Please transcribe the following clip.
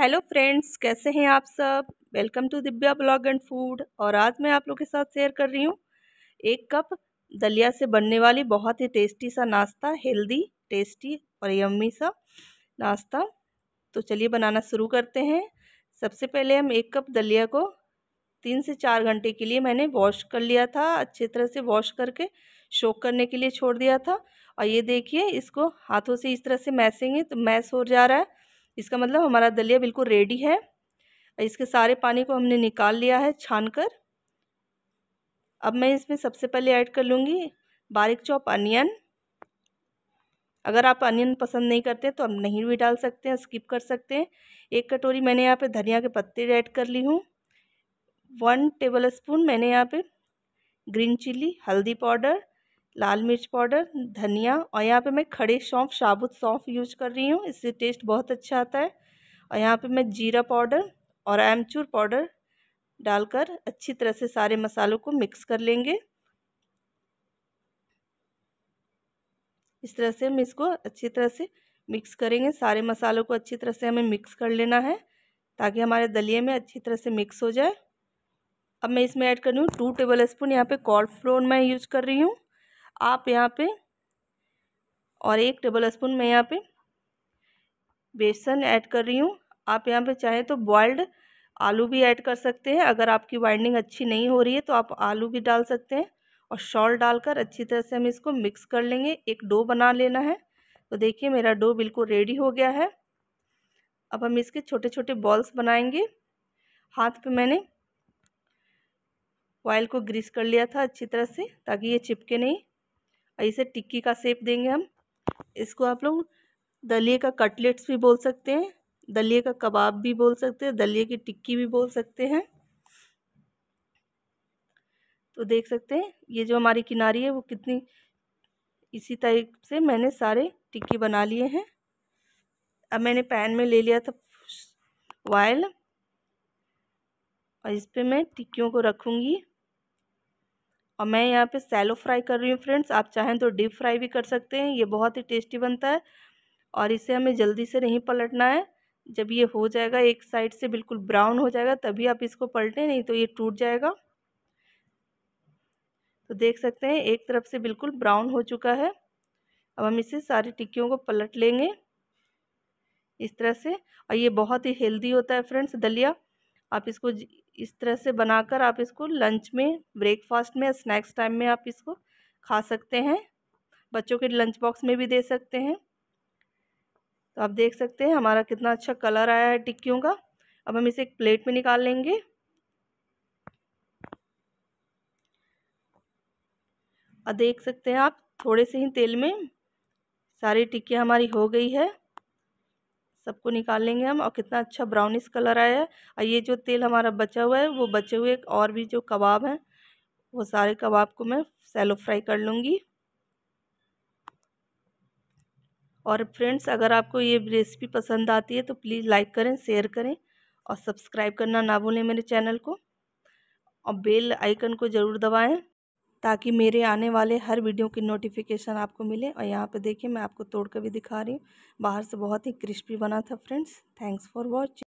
hello friends कैसे हैं आप सब welcome to Divya blog and food और आज मैं आप लोग के साथ शेयर कर रही हूँ एक कप दलिया से बनने वाली बहुत ही टेस्टी सा नाश्ता हेल्दी टेस्टी और यम्मी सा नाश्ता तो चलिए बनाना शुरू करते हैं सबसे पहले हम एक कप दलिया को तीन से चार घंटे के लिए मैंने वॉश कर लिया था अच्छे तरह से वॉश करके शोक करने के लिए छोड़ दिया था और ये देखिए इसको हाथों से इस तरह से मैसेंगे तो मैस हो जा रहा है इसका मतलब हमारा दलिया बिल्कुल रेडी है इसके सारे पानी को हमने निकाल लिया है छान कर अब मैं इसमें सबसे पहले ऐड कर लूँगी बारिक चॉप अनियन अगर आप अनियन पसंद नहीं करते तो आप नहीं भी डाल सकते हैं स्किप कर सकते हैं एक कटोरी मैंने यहाँ पे धनिया के पत्ते ऐड कर ली हूँ वन टेबल स्पून मैंने यहाँ पे ग्रीन चिली हल्दी पाउडर लाल मिर्च पाउडर धनिया और यहाँ पे मैं खड़े सौंफ साबुत सौंफ यूज कर रही हूँ इससे टेस्ट बहुत अच्छा आता है और यहाँ पे मैं जीरा पाउडर और आमचूर पाउडर डालकर अच्छी तरह से सारे मसालों को मिक्स कर लेंगे इस तरह से हम इसको अच्छी तरह से मिक्स करेंगे सारे मसालों को अच्छी तरह से हमें मिक्स कर लेना है ताकि हमारे दलिए में अच्छी तरह से मिक्स हो जाए अब मैं इसमें ऐड कर रही हूँ टू टेबल स्पून यहाँ पे फ्लोर मैं यूज कर रही हूँ आप यहाँ पे और एक टेबल स्पून मैं यहाँ पे बेसन ऐड कर रही हूँ आप यहाँ पे चाहें तो बॉइल्ड आलू भी ऐड कर सकते हैं अगर आपकी बाइंडिंग अच्छी नहीं हो रही है तो आप आलू भी डाल सकते हैं और शॉल डालकर अच्छी तरह से हम इसको मिक्स कर लेंगे एक डो बना लेना है तो देखिए मेरा डो बिल्कुल रेडी हो गया है अब हम इसके छोटे छोटे बॉल्स बनाएंगे हाथ पे मैंने ऑयल को ग्रीस कर लिया था अच्छी तरह से ताकि ये चिपके नहीं और इसे टिक्की का सेप देंगे हम इसको आप लोग दलिए का कटलेट्स भी बोल सकते हैं दलिए का कबाब भी बोल सकते हैं दलिए की टिक्की भी बोल सकते हैं तो देख सकते हैं ये जो हमारी किनारी है वो कितनी इसी टाइप से मैंने सारे टिक्की बना लिए हैं अब मैंने पैन में ले लिया था वायल और इस पर मैं टिक्कियों को रखूँगी और मैं यहाँ पे सैलो फ्राई कर रही हूँ फ्रेंड्स आप चाहें तो डीप फ्राई भी कर सकते हैं ये बहुत ही टेस्टी बनता है और इसे हमें जल्दी से नहीं पलटना है जब ये हो जाएगा एक साइड से बिल्कुल ब्राउन हो जाएगा तभी आप इसको पलटें नहीं तो ये टूट जाएगा तो देख सकते हैं एक तरफ से बिल्कुल ब्राउन हो चुका है अब हम इसे सारी टिक्कियों को पलट लेंगे इस तरह से और ये बहुत ही हेल्दी होता है फ्रेंड्स दलिया आप इसको इस तरह से बनाकर आप इसको लंच में ब्रेकफास्ट में स्नैक्स टाइम में आप इसको खा सकते हैं बच्चों के लंच बॉक्स में भी दे सकते हैं तो आप देख सकते हैं हमारा कितना अच्छा कलर आया है टिक्कियों का अब हम इसे एक प्लेट में निकाल लेंगे और देख सकते हैं आप थोड़े से ही तेल में सारी टिक्कियाँ हमारी हो गई है सबको निकाल लेंगे हम और कितना अच्छा ब्राउनिश कलर आया है और ये जो तेल हमारा बचा हुआ है वो बचे हुए और भी जो कबाब हैं वो सारे कबाब को मैं सैलो फ्राई कर लूँगी और फ्रेंड्स अगर आपको ये रेसिपी पसंद आती है तो प्लीज़ लाइक करें शेयर करें और सब्सक्राइब करना ना भूलें मेरे चैनल को और बेल आइकन को ज़रूर दबाएं ताकि मेरे आने वाले हर वीडियो की नोटिफिकेशन आपको मिले और यहाँ पे देखिए मैं आपको तोड़ कर भी दिखा रही हूँ बाहर से बहुत ही क्रिस्पी बना था फ्रेंड्स थैंक्स फॉर वॉचिंग